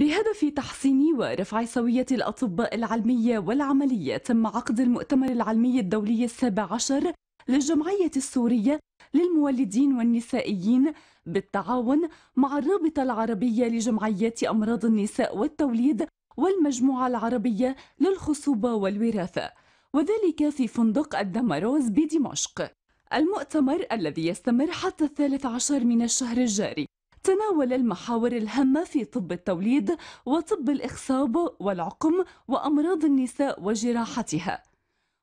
بهدف تحسين ورفع سوية الأطباء العلمية والعملية تم عقد المؤتمر العلمي الدولي السابع عشر للجمعية السورية للمولدين والنسائيين بالتعاون مع الرابطة العربية لجمعيات أمراض النساء والتوليد والمجموعة العربية للخصوبة والوراثة وذلك في فندق الدمروز بدمشق المؤتمر الذي يستمر حتى الثالث عشر من الشهر الجاري تناول المحاور الهامة في طب التوليد وطب الإخصاب والعقم وأمراض النساء وجراحتها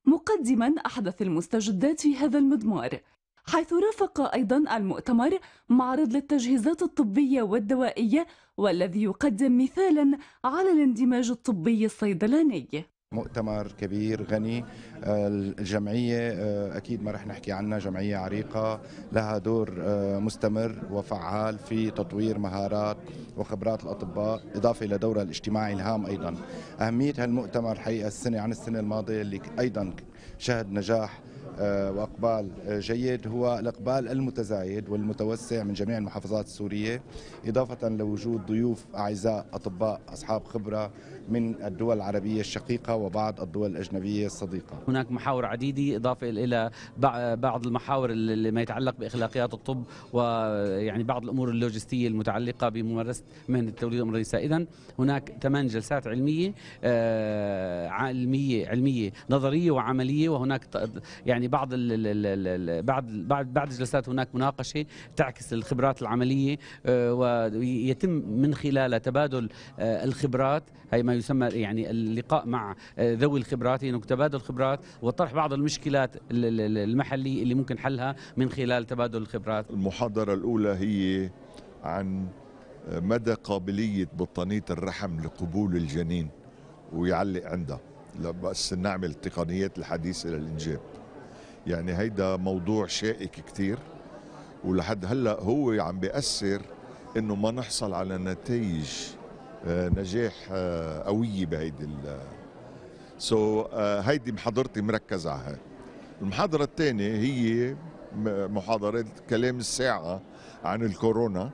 مقدما أحدث المستجدات في هذا المضمار حيث رافق أيضا المؤتمر معرض للتجهيزات الطبية والدوائية والذي يقدم مثالا على الاندماج الطبي الصيدلاني مؤتمر كبير غني آه، الجمعية آه، أكيد ما رح نحكي عنها جمعية عريقة لها دور آه، مستمر وفعال في تطوير مهارات وخبرات الأطباء إضافة إلى دورها الاجتماعي الهام أيضا أهمية هالمؤتمر حقيقة السنة عن السنة الماضية اللي أيضا شهد نجاح آه، واقبال آه، جيد هو الاقبال المتزايد والمتوسع من جميع المحافظات السوريه اضافه لوجود ضيوف اعزاء اطباء اصحاب خبره من الدول العربيه الشقيقه وبعض الدول الاجنبيه الصديقه. هناك محاور عديده اضافه الى بعض المحاور اللي ما يتعلق باخلاقيات الطب ويعني بعض الامور اللوجستيه المتعلقه بممارسه مهنه التوليد الامراض النساء، اذا هناك ثمان جلسات علميه آه، علميه علميه نظريه وعمليه وهناك يعني يعني بعض ال بعد بعد بعد الجلسات هناك مناقشه تعكس الخبرات العمليه آه، ويتم من خلالها تبادل آه، الخبرات هي ما يسمى يعني اللقاء مع آه، ذوي الخبرات انه تبادل خبرات وطرح بعض المشكلات المحليه اللي ممكن حلها من خلال تبادل الخبرات المحاضره الاولى هي عن مدى قابليه بطانيه الرحم لقبول الجنين ويعلق عندها بس نعمل التقنيات الحديثه للانجاب يعني هيدا موضوع شائك كتير ولحد هلا هو عم بيأثر انه ما نحصل على نتائج آه، نجاح آه، قويه بهيدي سو so, آه، هيدي محاضرتي مركز على هاي المحاضره الثانيه هي محاضره كلام الساعه عن الكورونا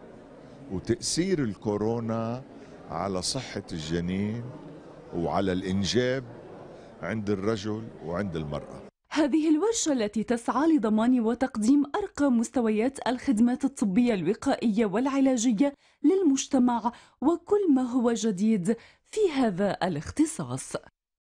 وتاثير الكورونا على صحه الجنين وعلى الانجاب عند الرجل وعند المراه هذه الورشة التي تسعى لضمان وتقديم أرقى مستويات الخدمات الطبية الوقائية والعلاجية للمجتمع وكل ما هو جديد في هذا الاختصاص